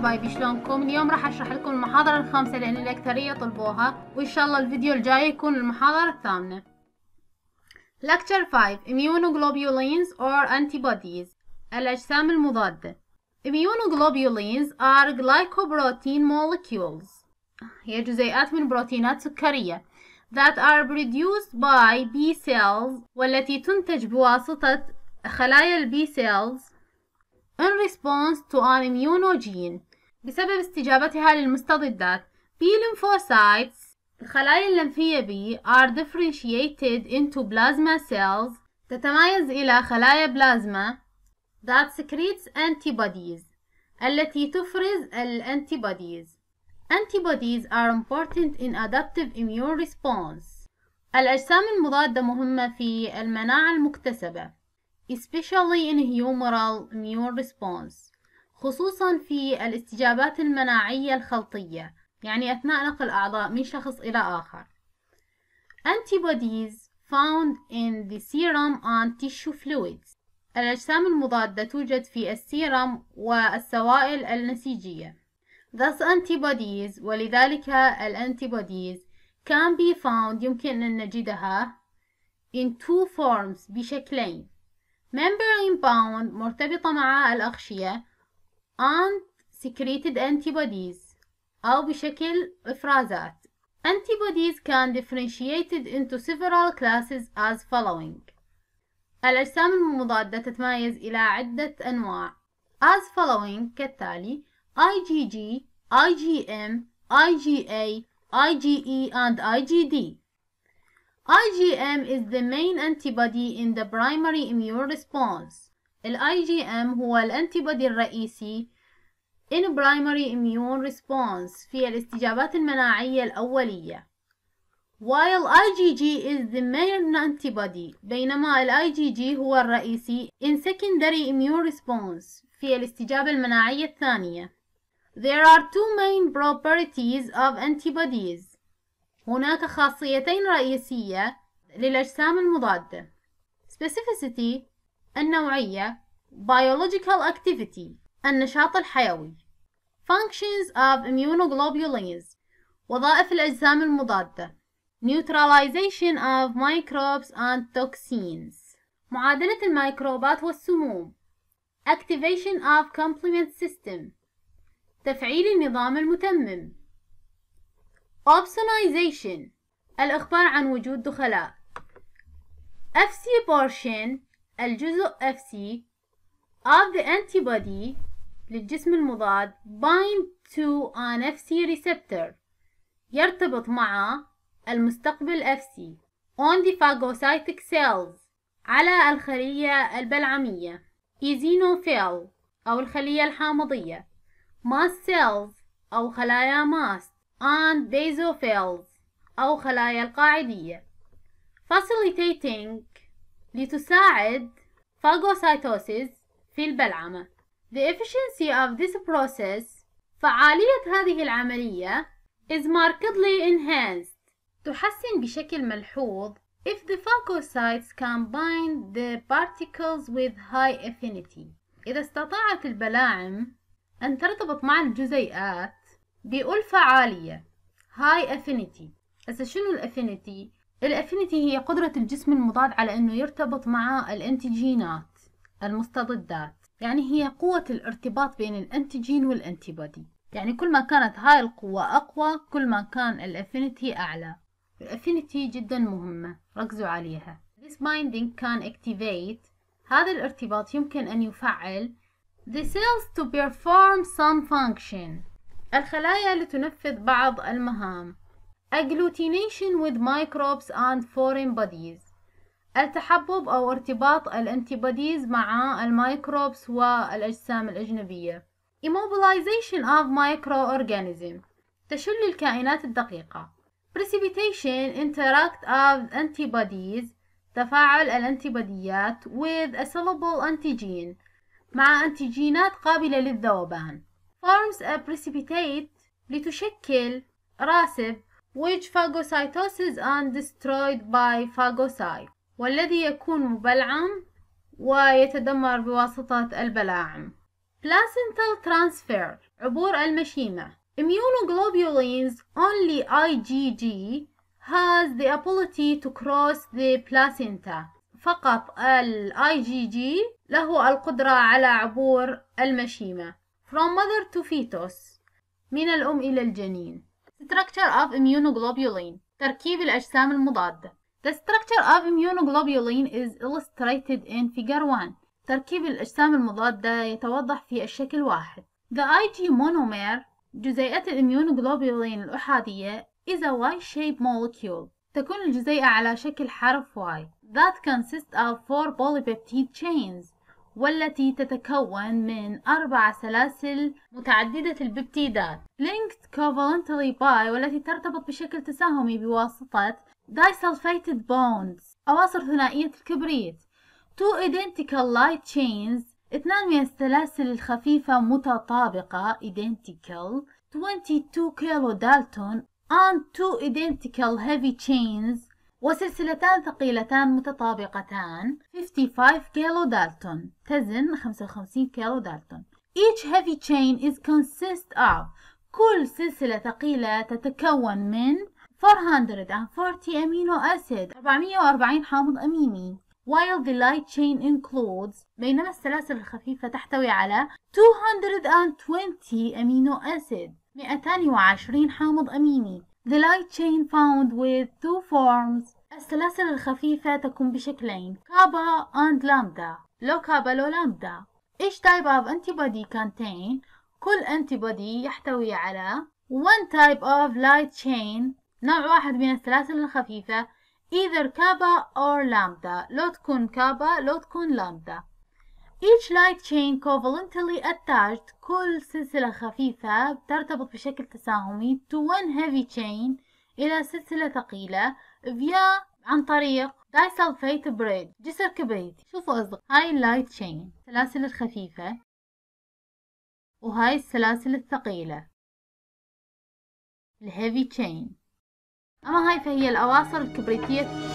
حبايبي شلونكم اليوم راح اشرح لكم المحاضرة الخامسة لان الاكثرية طلبوها وان شاء الله الفيديو الجاي يكون المحاضرة الثامنة Lecture 5 Immunoglobulins or Antibodies الأجسام المضادة Immunoglobulins are glycoprotein molecules هي جزيئات من بروتينات سكرية that are produced by B cells والتي تنتج بواسطة خلايا البي cells in response to an immunogene بسبب استجابتها للمستضدات. B lymphocytes الخلايا اللمفية B are differentiated into plasma cells تتميز إلى خلايا بلازما that secretes antibodies التي تفرز الانتيبوديز. Antibodies are important in adaptive immune response. الأجسام المضادة مهمة في المناعة المكتسبة especially in humoral immune response خصوصا في الاستجابات المناعية الخلطية يعني أثناء نقل أعضاء من شخص إلى آخر Antibodies found in the serum and tissue fluids الأجسام المضادة توجد في السيرم والسوائل النسيجية Thus antibodies ولذلك الانتيبوديز can be found يمكن أن نجدها in two forms بشكلين membrane bound مرتبطة مع الأغشية and secreted antibodies أو بشكل إفرازات. Antibodies can differentiated into several classes as following. الأجسام المضادة تتميز إلى عدة أنواع as following كالتالي IgG, IgM, IgA, IgE and IgD. IgM is the main antibody in the primary immune response. ال IgM هو الأنتيبودي الرئيسي in primary immune response في الاستجابات المناعية الأولية while IgG is the main antibody بينما ال IgG هو الرئيسي in secondary immune response في الاستجابة المناعية الثانية There are two main properties of antibodies هناك خاصيتين رئيسية للأجسام المضادة specificity النوعية Biological Activity النشاط الحيوي Functions of Immunoglobulins وظائف الأجسام المضادة Neutralization of Microbes and Toxins معادلة الميكروبات والسموم Activation of Complement System تفعيل النظام المتمم Opsonization الإخبار عن وجود دخلاء FC portion الجزء FC of the antibody للجسم المضاد bind to an FC receptor يرتبط مع المستقبل FC on the phagocytic cells على الخلية البلعمية eosinophil أو الخلية الحامضية mast cells أو خلايا mast and basophils أو خلايا القاعدية facilitating لتساعد فاجوسايتوسيس في البلعمة. The efficiency of this process فعالية هذه العملية is markedly enhanced تحسن بشكل ملحوظ if the phagocytes can bind the particles with high affinity إذا استطاعت البلاعم أن ترتبط مع الجزيئات بألفة عالية high affinity هسه شنو الافينيتي الأفينيتي هي قدرة الجسم المضاد على أنه يرتبط مع الأنتيجينات المستضدات يعني هي قوة الارتباط بين الأنتيجين والأنتيبادي يعني كل ما كانت هاي القوة أقوى كل ما كان الأفينيتي أعلى الأفينيتي جدا مهمة ركزوا عليها This binding can activate هذا الارتباط يمكن أن يفعل the cells to perform some function الخلايا لتنفذ بعض المهام agglutination with microbes and foreign bodies التحبب أو ارتباط الانتباديز مع الميكروبس والأجسام الأجنبية immobilization of microorganisms تشل الكائنات الدقيقة precipitation interact of antibodies تفاعل الانتباديات with a soluble antigen مع أنتيجينات قابلة للذوبان forms a precipitate لتشكل راسب which phagocytosis and destroyed by phagocyte والذي يكون مبلعم ويتدمر بواسطة البلاعم placental transfer عبور المشيمة immunoglobulins only IgG has the ability to cross the placenta فقط ال IgG له القدرة على عبور المشيمة from mother to fetus من الأم إلى الجنين structure of immunoglobulin تركيب الأجسام المضادة The structure of immunoglobulin is illustrated in figure 1 تركيب الأجسام المضادة يتوضح في الشكل واحد The IG monomer جزيئة الإميونوغلوبولين الأحادية is a Y-shaped molecule تكون الجزيئة على شكل حرف Y that consists of four polypeptide chains والتي تتكون من أربع سلاسل متعددة الببتيدات linked covalently by والتي ترتبط بشكل تساهمي بواسطة disulfated bonds أواصر ثنائية الكبريت two identical light chains اثنان من السلاسل الخفيفة متطابقة identical 22 كيلو دالتون and two identical heavy chains وسلسلتان ثقيلتان متطابقتان 55 كيلو دالتون تزن 55 كيلو دالتون Each heavy chain is consist of كل سلسلة ثقيلة تتكون من 440 amino acid 440 حامض أميني while the light chain includes بينما السلاسل الخفيفة تحتوي على 220 amino acid 220 حامض أميني The light chain found with two forms. السلاسل الخفيفة تكون بشكلين كابا and لامدا لو كابا لو لامدا Each type of antibody contain كل antibody يحتوي على One type of light chain نوع واحد من السلاسل الخفيفة Either كابا or لامدا لو تكون كابا لو تكون لامدا each light chain covalently attached كل سلسلة خفيفة ترتبط بشكل تساهمي to one heavy chain إلى سلسلة ثقيلة via عن طريق disulfate bridge جسر كبريت شوفوا أصدق هاي اللايت chain السلاسل الخفيفة وهاي السلاسل الثقيلة الهيفي chain أما هاي فهي الأواصر الكبريتية